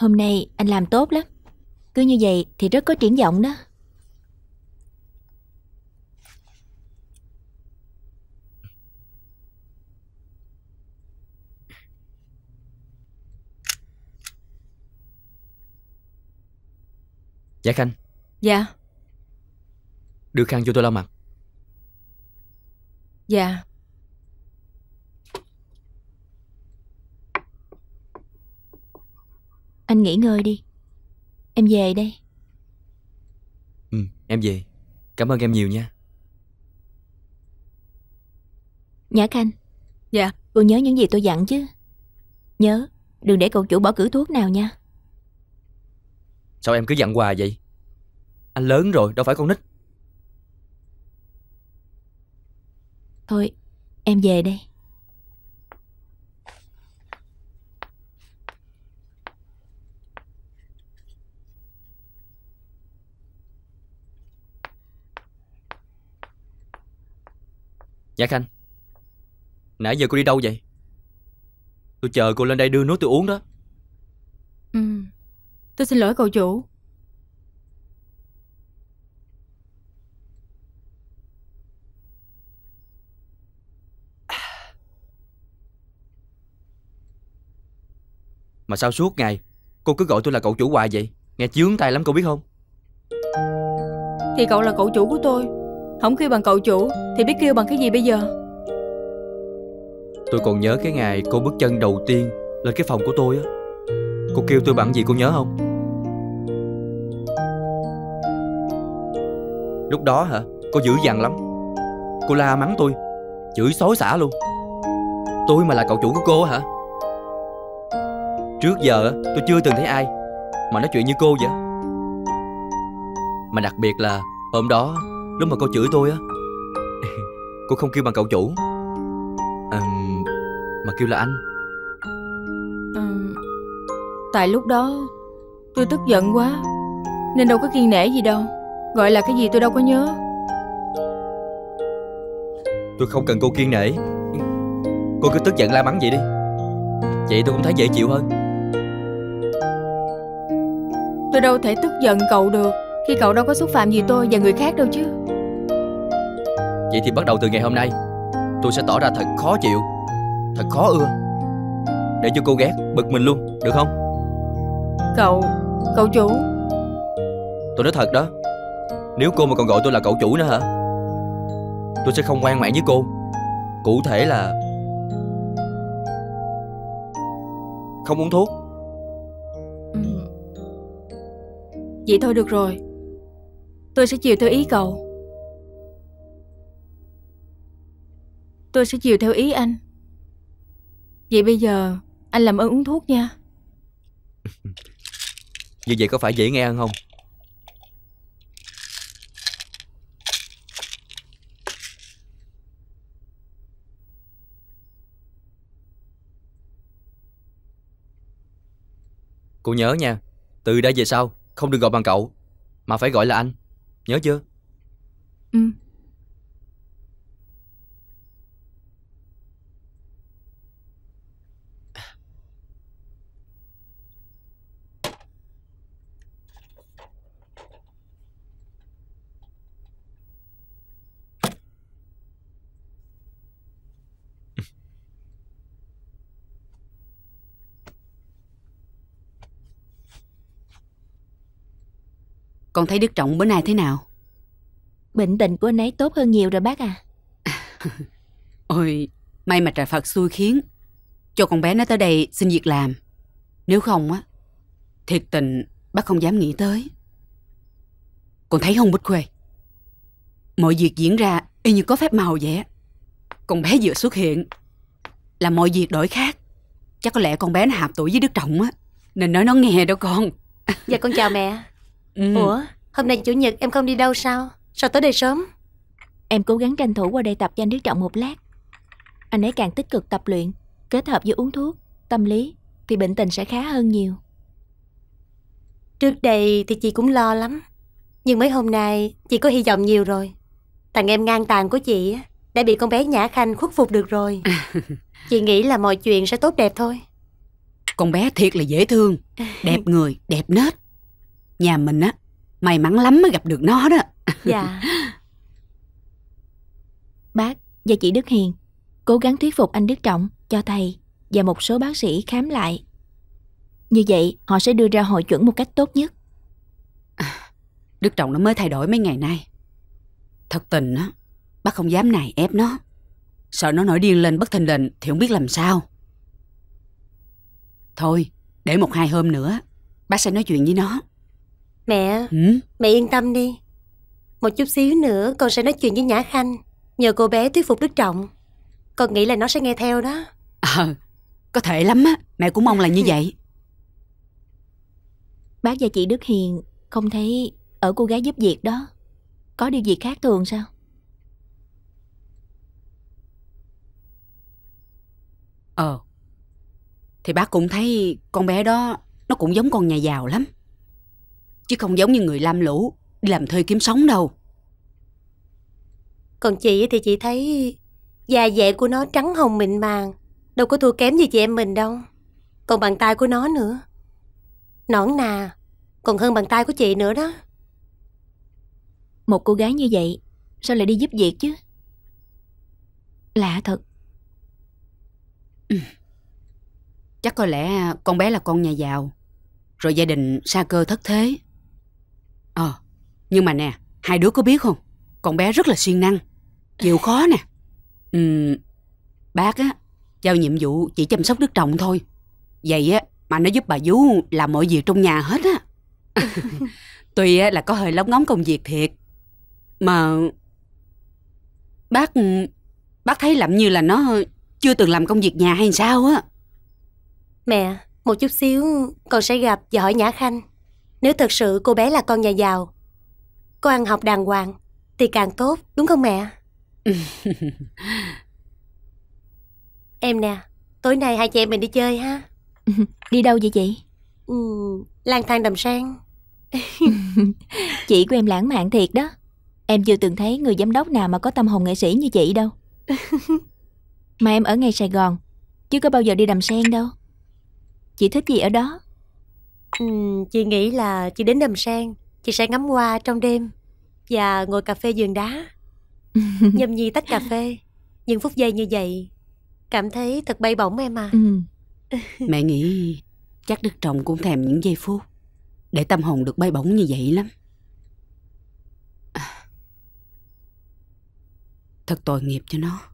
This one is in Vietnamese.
Hôm nay anh làm tốt lắm Cứ như vậy thì rất có triển vọng đó Dạ Khanh Dạ Đưa Khang vô tôi lau mặt Dạ Anh nghỉ ngơi đi Em về đây Ừ em về Cảm ơn em nhiều nha Nhã Khanh Dạ Cô nhớ những gì tôi dặn chứ Nhớ Đừng để cậu chủ bỏ cử thuốc nào nha Sao em cứ dặn hoài vậy Anh lớn rồi đâu phải con nít Thôi em về đây Dạ Khanh Nãy giờ cô đi đâu vậy Tôi chờ cô lên đây đưa nước tôi uống đó Ừ Tôi xin lỗi cậu chủ Mà sao suốt ngày Cô cứ gọi tôi là cậu chủ hoài vậy Nghe chướng tay lắm cô biết không Thì cậu là cậu chủ của tôi không kêu bằng cậu chủ Thì biết kêu bằng cái gì bây giờ Tôi còn nhớ cái ngày cô bước chân đầu tiên Lên cái phòng của tôi á Cô kêu tôi bằng gì cô nhớ không Lúc đó hả Cô dữ dằn lắm Cô la mắng tôi Chửi xối xả luôn Tôi mà là cậu chủ của cô hả Trước giờ tôi chưa từng thấy ai Mà nói chuyện như cô vậy Mà đặc biệt là hôm đó Lúc mà cô chửi tôi á Cô không kêu bằng cậu chủ à, Mà kêu là anh à, Tại lúc đó Tôi tức giận quá Nên đâu có kiên nể gì đâu Gọi là cái gì tôi đâu có nhớ Tôi không cần cô kiên nể Cô cứ tức giận la mắng vậy đi Vậy tôi cũng thấy dễ chịu hơn Tôi đâu thể tức giận cậu được khi cậu đâu có xúc phạm gì tôi và người khác đâu chứ Vậy thì bắt đầu từ ngày hôm nay Tôi sẽ tỏ ra thật khó chịu Thật khó ưa Để cho cô ghét, bực mình luôn, được không Cậu, cậu chủ Tôi nói thật đó Nếu cô mà còn gọi tôi là cậu chủ nữa hả Tôi sẽ không ngoan ngoãn với cô Cụ thể là Không uống thuốc ừ. Vậy thôi được rồi Tôi sẽ chiều theo ý cậu Tôi sẽ chiều theo ý anh Vậy bây giờ anh làm ơn uống thuốc nha Như vậy có phải dễ nghe hơn không? Cô nhớ nha Từ đây về sau Không được gọi bằng cậu Mà phải gọi là anh Nhớ chưa? Ừ Con thấy Đức Trọng bữa nay thế nào Bệnh tình của anh ấy tốt hơn nhiều rồi bác à Ôi May mà trời Phật xui khiến Cho con bé nó tới đây xin việc làm Nếu không á Thiệt tình bác không dám nghĩ tới Con thấy không Bích Khuê Mọi việc diễn ra y như có phép màu vậy Con bé vừa xuất hiện Là mọi việc đổi khác Chắc có lẽ con bé nó hạp tuổi với Đức Trọng á Nên nói nó nghe đâu con Dạ con chào mẹ ừ. Ủa hôm nay chủ nhật em không đi đâu sao Sao tới đây sớm Em cố gắng tranh thủ qua đây tập cho anh Đức Trọng một lát Anh ấy càng tích cực tập luyện Kết hợp với uống thuốc, tâm lý Thì bệnh tình sẽ khá hơn nhiều Trước đây thì chị cũng lo lắm Nhưng mấy hôm nay chị có hy vọng nhiều rồi Thằng em ngang tàn của chị Đã bị con bé Nhã Khanh khuất phục được rồi Chị nghĩ là mọi chuyện sẽ tốt đẹp thôi Con bé thiệt là dễ thương Đẹp người, đẹp nết Nhà mình á, may mắn lắm mới gặp được nó đó. Dạ. Bác và chị Đức Hiền cố gắng thuyết phục anh Đức Trọng cho thầy và một số bác sĩ khám lại. Như vậy họ sẽ đưa ra hội chuẩn một cách tốt nhất. À, Đức Trọng nó mới thay đổi mấy ngày nay. Thật tình á, bác không dám nài ép nó. Sợ nó nổi điên lên bất thình lình thì không biết làm sao. Thôi, để một hai hôm nữa, bác sẽ nói chuyện với nó. Mẹ, ừ? mẹ yên tâm đi. Một chút xíu nữa con sẽ nói chuyện với Nhã Khanh, nhờ cô bé thuyết phục Đức Trọng. Con nghĩ là nó sẽ nghe theo đó. Ờ, à, có thể lắm á, mẹ cũng mong là như vậy. Bác và chị Đức Hiền không thấy ở cô gái giúp việc đó có điều gì khác thường sao? Ờ, thì bác cũng thấy con bé đó nó cũng giống con nhà giàu lắm chứ không giống như người lam lũ đi làm thuê kiếm sống đâu. Còn chị thì chị thấy da dẻ của nó trắng hồng mịn màng, đâu có thua kém gì chị em mình đâu. Còn bàn tay của nó nữa. Nõn nà, còn hơn bàn tay của chị nữa đó. Một cô gái như vậy, sao lại đi giúp việc chứ? Lạ thật. Ừ. Chắc có lẽ con bé là con nhà giàu, rồi gia đình xa cơ thất thế. Ờ, nhưng mà nè, hai đứa có biết không? Con bé rất là siêng năng, chịu khó nè. Ừm, bác á, giao nhiệm vụ chỉ chăm sóc nước trồng thôi. Vậy á, mà nó giúp bà vú làm mọi việc trong nhà hết á. Tuy á, là có hơi lóng ngóng công việc thiệt, mà bác bác thấy làm như là nó chưa từng làm công việc nhà hay sao á mẹ một chút xíu con sẽ gặp và hỏi nhã khanh nếu thật sự cô bé là con nhà giàu cô ăn học đàng hoàng Thì càng tốt đúng không mẹ Em nè Tối nay hai chị em mình đi chơi ha Đi đâu vậy chị ừ, Lang thang đầm sen Chị của em lãng mạn thiệt đó Em chưa từng thấy người giám đốc nào mà có tâm hồn nghệ sĩ như chị đâu Mà em ở ngay Sài Gòn Chứ có bao giờ đi đầm sen đâu Chị thích gì ở đó chị nghĩ là chị đến đầm sen, chị sẽ ngắm hoa trong đêm và ngồi cà phê giường đá, nhâm nhi tách cà phê. Những phút giây như vậy, cảm thấy thật bay bổng em à. Ừ. Mẹ nghĩ chắc Đức Trọng cũng thèm những giây phút để tâm hồn được bay bổng như vậy lắm. À. thật tội nghiệp cho nó.